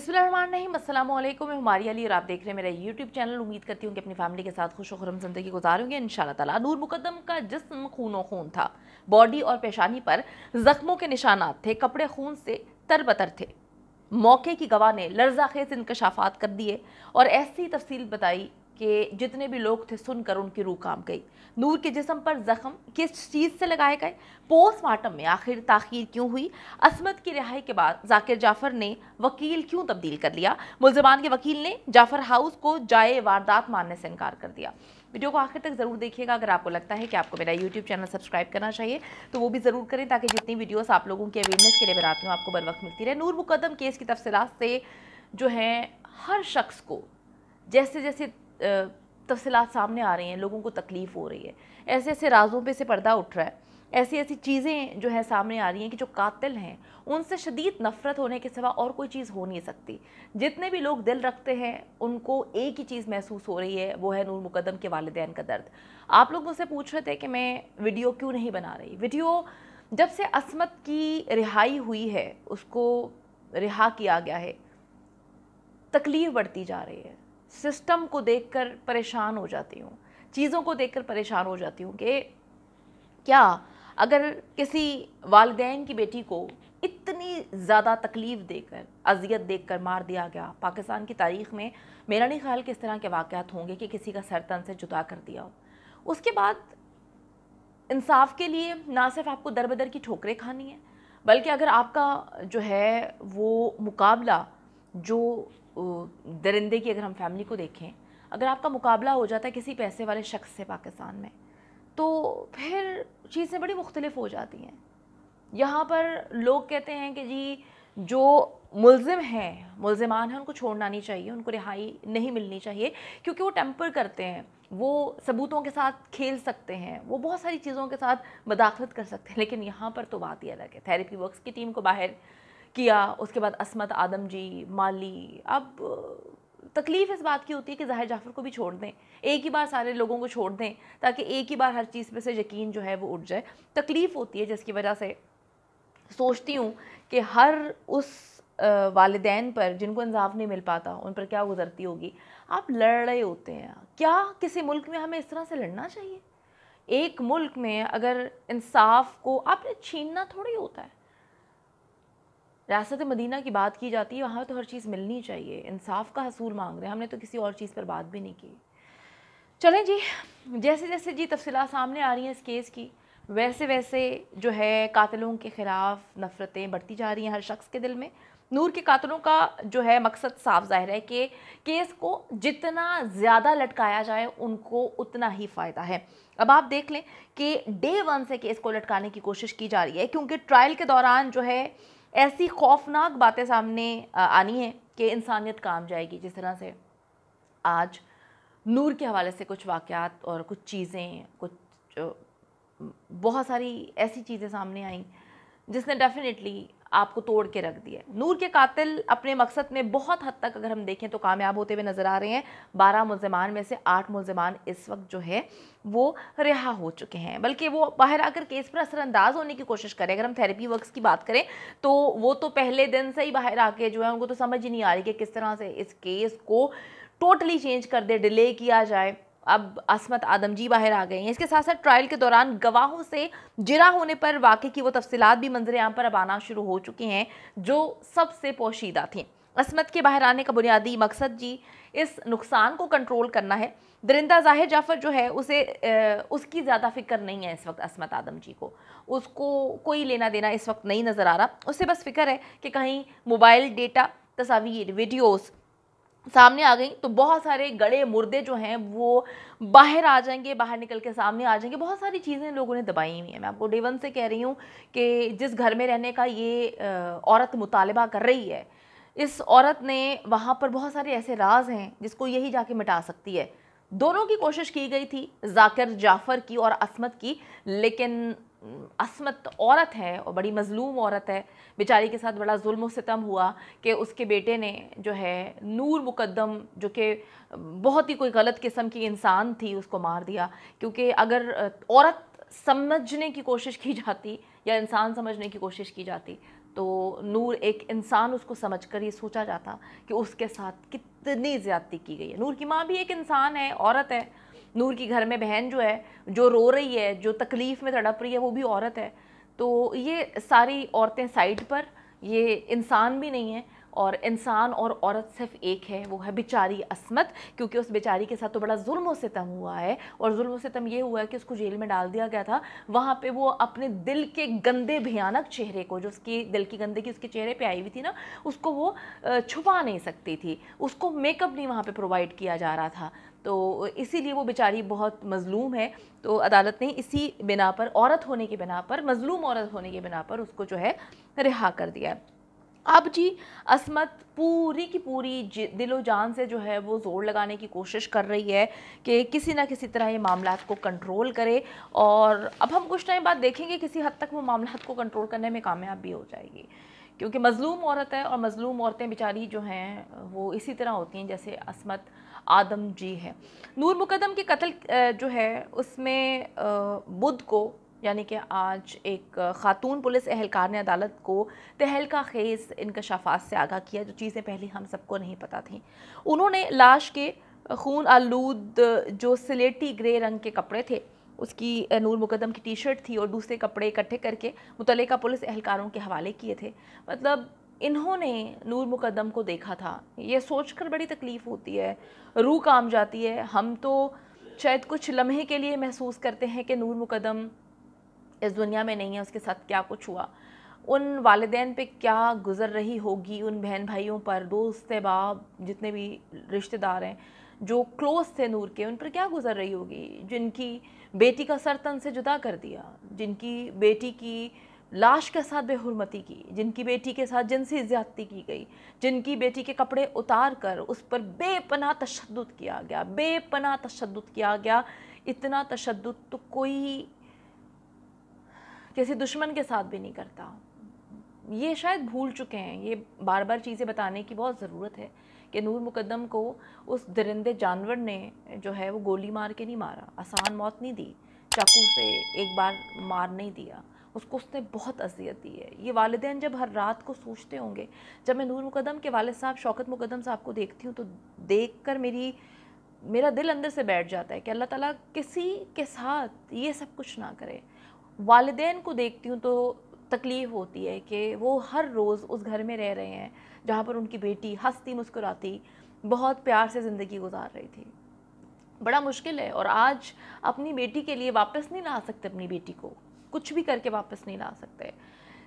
बिस्मिल्लाम मैं हमारी अली और आप देख रहे हैं मेरा यूट्यूब चैनल उम्मीद करती हूँ कि अपनी फैमिली के साथ खुश वरम ज़िंदगी गुजारेंगे इन ताला नूर मुकदम का जिस्म खूनो खून था बॉडी और पेशानी पर जख्मों के निशानात थे कपड़े खून से तरबतर थे मौके की गवाह ने लर्जा खेज इंकशाफात कर दिए और ऐसी तफसील बताई के जितने भी लोग थे सुनकर उनकी रूह काम गई नूर के जिसम पर जख्म किस चीज़ से लगाए गए पोस्टमार्टम में आखिर ताखिर क्यों हुई असमत की रिहाई के बाद जाकिर जाफर ने वकील क्यों तब्दील कर लिया मुलजमान के वकील ने जाफर हाउस को जाए वारदात मानने से इनकार कर दिया वीडियो को आखिर तक ज़रूर देखिएगा अगर आपको लगता है कि आपको मेरा यूट्यूब चैनल सब्सक्राइब करना चाहिए तो वो भी ज़रूर करें ताकि जितनी वीडियोस आप लोगों की अवेयरनेस के लिए बनाती हूँ आपको बर वक्त मिलती रहे नूर मुकदम केस की तफसलत से जो है हर शख्स को जैसे जैसे तफसलत सामने आ रही हैं लोगों को तकलीफ़ हो रही है ऐसे ऐसे राजों पे से पर्दा उठ रहा है ऐसी ऐसी चीज़ें जो है सामने आ रही हैं कि जो कातिल हैं उनसे शदीद नफ़रत होने के सिवा और कोई चीज़ हो नहीं सकती जितने भी लोग दिल रखते हैं उनको एक ही चीज़ महसूस हो रही है वो है नूर मुकदम के वालदेन का दर्द आप लोग मुझसे पूछ रहे थे कि मैं वीडियो क्यों नहीं बना रही वीडियो जब से असमत की रिहाई हुई है उसको रिहा किया गया है तकलीफ़ बढ़ती जा रही है सिस्टम को देखकर परेशान हो जाती हूँ चीज़ों को देखकर परेशान हो जाती हूँ कि क्या अगर किसी वालदेन की बेटी को इतनी ज़्यादा तकलीफ़ देकर अजियत देकर मार दिया गया पाकिस्तान की तारीख में मेरा नहीं ख्याल कि इस तरह के वाक़ होंगे कि किसी का सर तन से जुदा कर दिया हो उसके बाद इंसाफ के लिए ना सिर्फ आपको दर बदर की ठोकरें खानी है बल्कि अगर आपका जो है वो मुकाबला जो दरिंदे की अगर हम फैमिली को देखें अगर आपका मुकाबला हो जाता है किसी पैसे वाले शख्स से पाकिस्तान में तो फिर चीज़ें बड़ी मुख्तलिफ हो जाती हैं यहाँ पर लोग कहते हैं कि जी जो मुलजिम हैं मुलजमान हैं उनको छोड़ना नहीं चाहिए उनको रिहाई नहीं मिलनी चाहिए क्योंकि वो टेम्पर करते हैं वो सबूतों के साथ खेल सकते हैं वो बहुत सारी चीज़ों के साथ मदाखलत कर सकते हैं लेकिन यहाँ पर तो बात ही अलग है थेरेपी वर्क की टीम को बाहर किया उसके बाद असमत आदम जी माली अब तकलीफ़ इस बात की होती है कि जाहिर जाफ़र को भी छोड़ दें एक ही बार सारे लोगों को छोड़ दें ताकि एक ही बार हर चीज़ पे से यकीन जो है वो उठ जाए तकलीफ़ होती है जिसकी वजह से सोचती हूँ कि हर उस वालदेन पर जिनको इंसाफ नहीं मिल पाता उन पर क्या गुजरती होगी आप लड़ रहे होते हैं क्या किसी मुल्क में हमें इस तरह से लड़ना चाहिए एक मुल्क में अगर इंसाफ को आपने छीनना थोड़ी होता है रियासत मदीना की बात की जाती है वहाँ तो हर चीज़ मिलनी चाहिए इंसाफ का हसूल मांग रहे हैं हमने तो किसी और चीज़ पर बात भी नहीं की चलें जी जैसे जैसे जी तफसला सामने आ रही हैं इस केस की वैसे वैसे जो है कातलों के ख़िलाफ़ नफ़रतें बढ़ती जा रही हैं हर शख्स के दिल में नूर के कातलों का जो है मकसद साफ जाहिर है कि केस को जितना ज़्यादा लटकाया जाए उनको उतना ही फ़ायदा है अब आप देख लें कि डे वन से केस को लटकाने की कोशिश की जा रही है क्योंकि ट्रायल के दौरान जो है ऐसी खौफनाक बातें सामने आनी हैं कि इंसानियत काम जाएगी जिस तरह से आज नूर के हवाले से कुछ वाक़ात और कुछ चीज़ें कुछ बहुत सारी ऐसी चीज़ें सामने आई जिसने डेफिनेटली आपको तोड़ के रख दिया नूर के कातिल अपने मकसद में बहुत हद तक अगर हम देखें तो कामयाब होते हुए नज़र आ रहे हैं बारह मुलजमान में से आठ मुलजमान इस वक्त जो है वो रिहा हो चुके हैं बल्कि वो बाहर आकर केस पर असरअंदाज होने की कोशिश करें अगर हम थेरेपी वर्क्स की बात करें तो वो तो पहले दिन से ही बाहर आके जो है उनको तो समझ ही नहीं आ रही कि किस तरह से इस केस को टोटली चेंज कर दे डिले किया जाए अब असमत आदम जी बाहर आ गए हैं इसके साथ साथ ट्रायल के दौरान गवाहों से जिरा होने पर वाक़े की वो तफसीत भी मंजर आम पर अब आना शुरू हो चुके हैं जो सबसे पोशीदा थी असमत के बाहर आने का बुनियादी मकसद जी इस नुकसान को कंट्रोल करना है दरिंदा जाहिर जाफ़र जो है उसे ए, उसकी ज़्यादा फिक्र नहीं है इस वक्त असमत आदम जी को उसको कोई लेना देना इस वक्त नहीं नज़र आ रहा उसे बस फिक्र है कि कहीं मोबाइल डेटा तस्वीर वीडियोज़ सामने आ गई तो बहुत सारे गड़े मुर्दे जो हैं वो बाहर आ जाएंगे बाहर निकल के सामने आ जाएंगे बहुत सारी चीज़ें लोगों ने दबाई हुई हैं मैं आपको डेवन से कह रही हूँ कि जिस घर में रहने का ये औरत मुतालबा कर रही है इस औरत ने वहाँ पर बहुत सारे ऐसे राज हैं जिसको यही जाके मिटा सकती है दोनों की कोशिश की गई थी जाकिर जाफ़र की और असमत की लेकिन असमत औरत है और बड़ी मज़लूम औरत है बेचारी के साथ बड़ा जुल्म सितम हुआ कि उसके बेटे ने जो है नूर मुकदम जो कि बहुत ही कोई गलत किस्म की इंसान थी उसको मार दिया क्योंकि अगर औरत समझने की कोशिश की जाती या इंसान समझने की कोशिश की जाती तो नूर एक इंसान उसको समझ कर ये सोचा जाता कि उसके साथ कितनी ज़्यादती की गई है नूर की माँ भी एक इंसान है औरत है नूर की घर में बहन जो है जो रो रही है जो तकलीफ़ में तड़प रही है वो भी औरत है तो ये सारी औरतें साइड पर ये इंसान भी नहीं है और इंसान और औरत सिर्फ एक है वो है बेचारी असमत क्योंकि उस बेचारी के साथ तो बड़ा जुल्म सितम हुआ है और जुल्म सितम ये हुआ है कि उसको जेल में डाल दिया गया था वहाँ पे वो अपने दिल के गंदे भयानक चेहरे को जो उसकी दिल की गंदगी उसके चेहरे पे आई हुई थी ना उसको वो छुपा नहीं सकती थी उसको मेकअप नहीं वहाँ पर प्रोवाइड किया जा रहा था तो इसीलिए वो बेचारी बहुत मजलूम है तो अदालत ने इसी बिना पर औरत होने के बिना पर मजलूम औरत होने के बिना पर उसको जो है रिहा कर दिया अब जी असमत पूरी की पूरी दिलो जान से जो है वो ज़ोर लगाने की कोशिश कर रही है कि किसी ना किसी तरह ये मामला को कंट्रोल करे और अब हम कुछ टाइम बाद देखेंगे किसी हद तक वो मामला को कंट्रोल करने में कामयाब भी हो जाएगी क्योंकि मज़लूम औरत है और मज़लूम औरतें बेचारी जो हैं वो इसी तरह होती हैं जैसे असमत आदम जी है नूर मुकदम के कत्ल जो है उसमें बुध को यानी कि आज एक ख़ातून पुलिस एहलकार ने अदालत को तहलका खेज इनकशाफात से आगाह किया जो चीज़ें पहले हम सबको नहीं पता थी उन्होंने लाश के खून आलूद जो सिलेटी ग्रे रंग के कपड़े थे उसकी नूर मुकदम की टी शर्ट थी और दूसरे कपड़े इकट्ठे करके मुतल पुलिस एहलकारों के हवाले किए थे मतलब इन्होंने नूर मुकदम को देखा था ये सोच कर बड़ी तकलीफ़ होती है रूह काम जाती है हम तो शायद कुछ लम्हे के लिए महसूस करते हैं कि नूर मुकदम इस दुनिया में नहीं है उसके साथ क्या कुछ हुआ उन वालदेन पे क्या गुज़र रही होगी उन बहन भाइयों पर दोस्त बाप जितने भी रिश्तेदार हैं जो क्लोज़ थे नूर के उन पर क्या गुज़र रही होगी जिनकी बेटी का सर तन से जुदा कर दिया जिनकी बेटी की लाश के साथ बेहरमती की जिनकी बेटी के साथ जिनसी ज़्यादती की गई जिनकी बेटी के कपड़े उतार कर उस पर बेपना तशद किया गया बेपना तशद किया गया इतना तशद तो कोई किसी दुश्मन के साथ भी नहीं करता ये शायद भूल चुके हैं ये बार बार चीज़ें बताने की बहुत ज़रूरत है कि नूर मुकदम को उस दरिंदे जानवर ने जो है वो गोली मार के नहीं मारा आसान मौत नहीं दी चाकू से एक बार मार नहीं दिया उसको उसने बहुत अजियत दी है ये वालदे जब हर रात को सोचते होंगे जब मैं नूर मुकदम के वालद साहब शौकत मुकदम साहब को देखती हूँ तो देख कर मेरी मेरा दिल अंदर से बैठ जाता है कि अल्लाह ताला किसी के साथ ये सब कुछ ना करे वालदेन को देखती हूँ तो तकलीफ़ होती है कि वो हर रोज़ उस घर में रह रहे हैं जहाँ पर उनकी बेटी हंसती मुस्कुराती बहुत प्यार से ज़िंदगी गुजार रही थी बड़ा मुश्किल है और आज अपनी बेटी के लिए वापस नहीं ला सकते अपनी बेटी को कुछ भी करके वापस नहीं ला सकते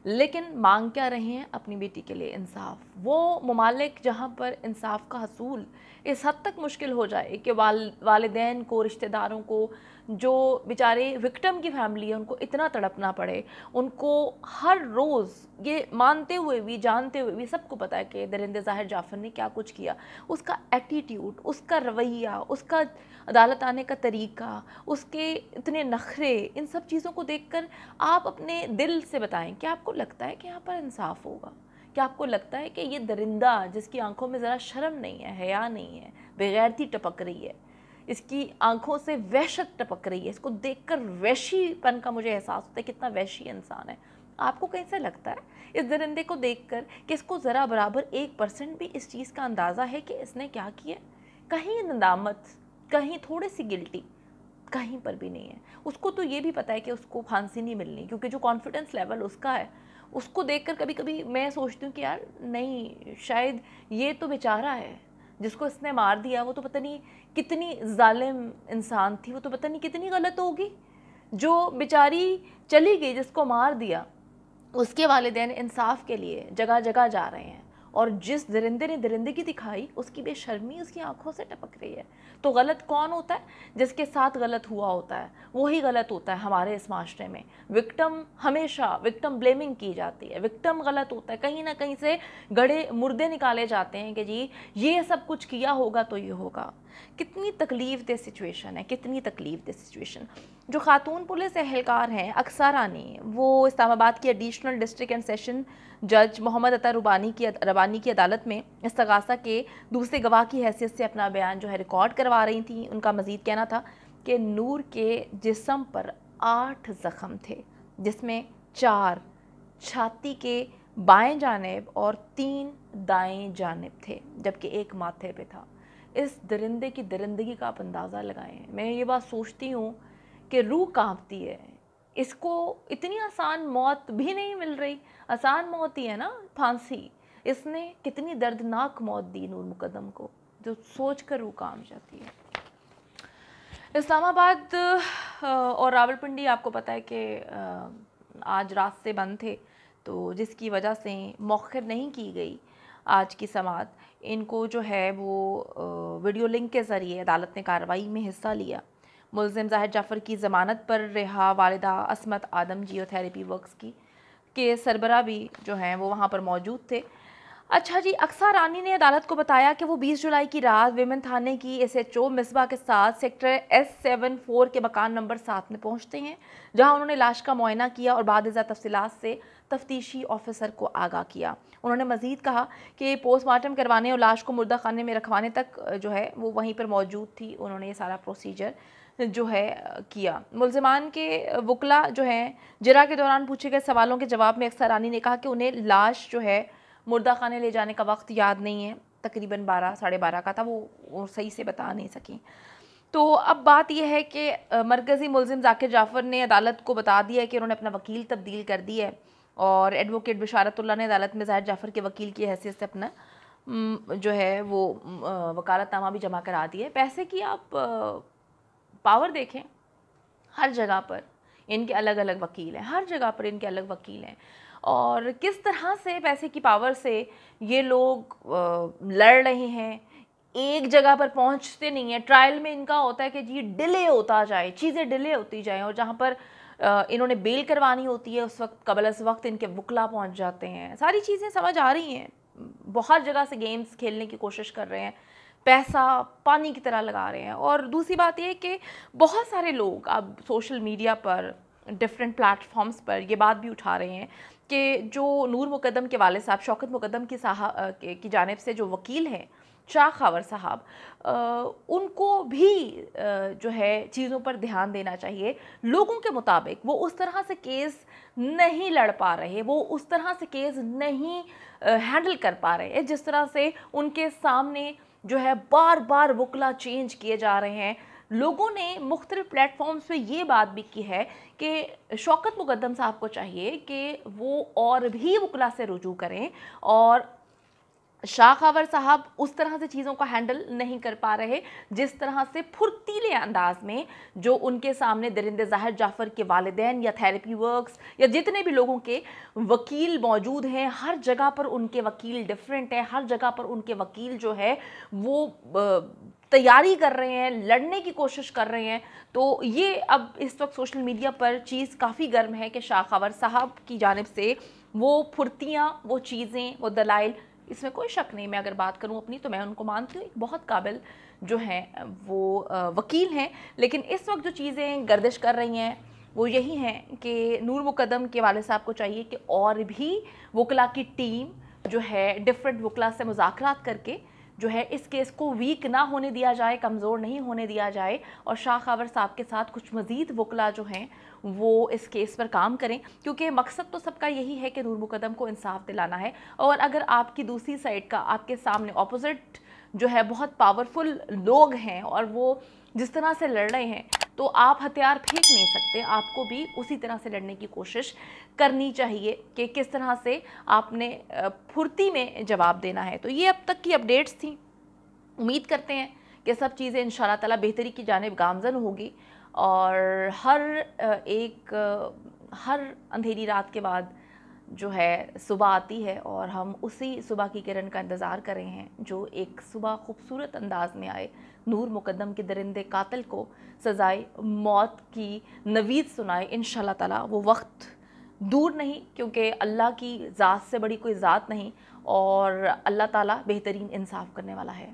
लेकिन मांग क्या रहे हैं अपनी बेटी के लिए इंसाफ वो ममालिक जहाँ पर इंसाफ का हसूल इस हद तक मुश्किल हो जाए कि वाल वालदेन को रिश्तेदारों को जो बेचारे विक्टम की फैमिली है उनको इतना तड़पना पड़े उनको हर रोज़ ये मानते हुए भी जानते हुए भी सबको पता है कि दरिंदे ज़ाहिर जाफ़र ने क्या कुछ किया उसका एटीट्यूड उसका रवैया उसका अदालत आने का तरीका उसके इतने नखरे इन सब चीज़ों को देखकर आप अपने दिल से बताएं कि आपको लगता है कि यहाँ पर इंसाफ होगा क्या आपको लगता है कि ये दरिंदा जिसकी आंखों में ज़रा शर्म नहीं है हया नहीं है बग़ैरती टपक रही है इसकी आंखों से वहशत टपक रही है इसको देखकर वैशीपन का मुझे एहसास होता है कितना वैशी इंसान है आपको कैसे लगता है इस दरिंदे को देखकर कि इसको ज़रा बराबर एक परसेंट भी इस चीज़ का अंदाज़ा है कि इसने क्या किया कहीं नदामत कहीं थोड़ी सी गिल्टी कहीं पर भी नहीं है उसको तो ये भी पता है कि उसको फांसी नहीं मिलनी क्योंकि जो कॉन्फिडेंस लेवल उसका है उसको देखकर कभी कभी मैं सोचती हूँ कि यार नहीं शायद ये तो बेचारा है जिसको इसने मार दिया वो तो पता नहीं कितनी ालिम इंसान थी वो तो पता नहीं कितनी गलत होगी जो बेचारी चली गई जिसको मार दिया उसके वालदेन इंसाफ के लिए जगह जगह जा रहे हैं और जिस दरिंदे ने दरिंदगी दिखाई उसकी बेशर्मी उसकी आंखों से टपक रही है तो गलत कौन होता है जिसके साथ गलत हुआ होता है वही गलत होता है हमारे इस माशरे में विक्टम हमेशा विक्टम ब्लेमिंग की जाती है विक्टम गलत होता है कहीं ना कहीं से गड़े मुर्दे निकाले जाते हैं कि जी ये सब कुछ किया होगा तो ये होगा कितनी तकलीफ दे सिचुएशन है कितनी तकलीफ दे सिचुएशन जो खातून पुलिस एहलकार हैं अक्सर आने वो इस्लामाबाद की एडिशनल डिस्ट्रिक्ट एंड सेशन जज मोहम्मद अता रुबानी की रबानी की अदालत में इस तगासा के दूसरे गवाह की हैसियत से अपना बयान जो है रिकॉर्ड करवा रही थी उनका मज़ीद कहना था कि नूर के जिसम पर आठ जख्म थे जिसमें चार छाती के बाएं जानेब और तीन दाएं जानब थे जबकि एक माथे पे था इस दरिंदे की दरिंदगी का आप अंदाज़ा लगाएं मैं ये बात सोचती हूँ कि रूह कांपती है इसको इतनी आसान मौत भी नहीं मिल रही आसान मौत ही है ना फांसी इसने कितनी दर्दनाक मौत दी नूर मुकदम को जो सोच कर रूह काम जाती है इस्लामाबाद और रावलपिंडी आपको पता है कि आज रास्ते बंद थे तो जिसकी वजह से मौखर नहीं की गई आज की समात इनको जो है वो वीडियो लिंक के ज़रिए अदालत ने कार्रवाई में हिस्सा लिया मुलजिम जाहिर जाफ़र की ज़मानत पर रिहा वालदा असमत आदम जियोथेरेपी वर्कस की के सरबरा भी जो हैं वो वहाँ पर मौजूद थे अच्छा जी अक्सा रानी ने अदालत को बताया कि वो 20 जुलाई की रात वेमन थाने की एस एच ओ मिसबा के साथ सेक्टर एस सेवन फोर के मकान नंबर सात में पहुँचते हैं जहाँ उन्होंने लाश का मुआयना किया और बाद तफसलत से तफ्तीशी ऑफिसर को आगाह किया उन्होंने मजीद कहा कि पोस्टमार्टम करवाने और लाश को मुर्दा खाने में रखवाने तक जो है वो वहीं पर मौजूद थी उन्होंने ये सारा प्रोसीजर जो है किया मुलजमान के वकला जो हैं जरा के दौरान पूछे गए सवालों के जवाब में अक्सर रानी ने कहा कि उन्हें लाश जो है मुर्दा खाने ले जाने का वक्त याद नहीं है तकरीबन बारह साढ़े बारह का था वो सही से बता नहीं सकें तो अब बात यह है कि मरकज़ी मुलजिम जाकिर जाफ़र ने अदालत को बता दिया है कि उन्होंने अपना वकील तब्दील कर दिया है और एडवोकेट बिशारतुल्ला ने अदालत में जाहिर जाफ़र के वकील की हैसियत से अपना जो है वो वकालतनामा भी जमा करा दिए पैसे की आप पावर देखें हर जगह पर इनके अलग अलग वकील हैं हर जगह पर इनके अलग वकील हैं और किस तरह से पैसे की पावर से ये लोग लड़ रहे हैं एक जगह पर पहुंचते नहीं है ट्रायल में इनका होता है कि जी डिले होता जाए चीज़ें डिले होती जाएँ और जहाँ पर इन्होंने बेल करवानी होती है उस वक्त कबल अस वक्त इनके वकला पहुंच जाते हैं सारी चीज़ें समझ आ रही हैं बहुत जगह से गेम्स खेलने की कोशिश कर रहे हैं पैसा पानी की तरह लगा रहे हैं और दूसरी बात यह कि बहुत सारे लोग अब सोशल मीडिया पर डिफरेंट प्लेटफॉर्म्स पर यह बात भी उठा रहे हैं कि जो नूर मुकदम के वाले साहब शौकत मुकदम की साहब की जानब से जो वकील हैं शाह खावर साहब उनको भी जो है चीज़ों पर ध्यान देना चाहिए लोगों के मुताबिक वो उस तरह से केस नहीं लड़ पा रहे वो उस तरह से केस नहीं हैंडल कर पा रहे जिस तरह से उनके सामने जो है बार बार वकला चेंज किए जा रहे हैं लोगों ने मुख्तल प्लेटफॉर्म्स पे ये बात भी की है कि शौकत मुकदम साहब को चाहिए कि वो और भी वकला से रुजू करें और शाह साहब उस तरह से चीज़ों को हैंडल नहीं कर पा रहे जिस तरह से फुर्तीले अंदाज में जो उनके सामने दरिंदे जाहिर जाफ़र के वालदेन या थेरेपी वर्क्स या जितने भी लोगों के वकील मौजूद हैं हर जगह पर उनके वकील डिफरेंट हैं हर जगह पर उनके वकील जो है वो तैयारी कर रहे हैं लड़ने की कोशिश कर रहे हैं तो ये अब इस वक्त सोशल मीडिया पर चीज़ काफ़ी गर्म है कि शाह साहब की जानब से वो फुर्तियाँ वो चीज़ें वो दलाइल इसमें कोई शक नहीं मैं अगर बात करूं अपनी तो मैं उनको मानती हूँ बहुत काबिल जो हैं वो वकील हैं लेकिन इस वक्त जो चीज़ें गर्दिश कर रही हैं वो यही हैं कि नूर मुकदम के वाले साहब को चाहिए कि और भी वकला की टीम जो है डिफरेंट वकला से मुजाकर करके जो है इस केस को वीक ना होने दिया जाए कमज़ोर नहीं होने दिया जाए और शाह खावर साहब के साथ कुछ मज़ीद वकला जो हैं वो इस केस पर काम करें क्योंकि मकसद तो सबका यही है कि नूर मुकदम को इंसाफ दिलाना है और अगर आपकी दूसरी साइड का आपके सामने अपोजिट जो है बहुत पावरफुल लोग हैं और वो जिस तरह से लड़ रहे हैं तो आप हथियार फेंक नहीं सकते आपको भी उसी तरह से लड़ने की कोशिश करनी चाहिए कि किस तरह से आपने फुर्ती में जवाब देना है तो ये अब तक की अपडेट्स थी उम्मीद करते हैं कि सब चीज़ें इन ताला बेहतरी की जानब गामजन होगी और हर एक हर अंधेरी रात के बाद जो है सुबह आती है और हम उसी सुबह की किरण का इंतज़ार कर रहे हैं जो एक सुबह खूबसूरत अंदाज में आए नूर मुकदम के दरिंदे कातिल को सज़ाए मौत की नवीद सुनाए इन ताला वो वक्त दूर नहीं क्योंकि अल्लाह की ज़ात से बड़ी कोई ज़ात नहीं और अल्लाह ताला बेहतरीन इंसाफ करने वाला है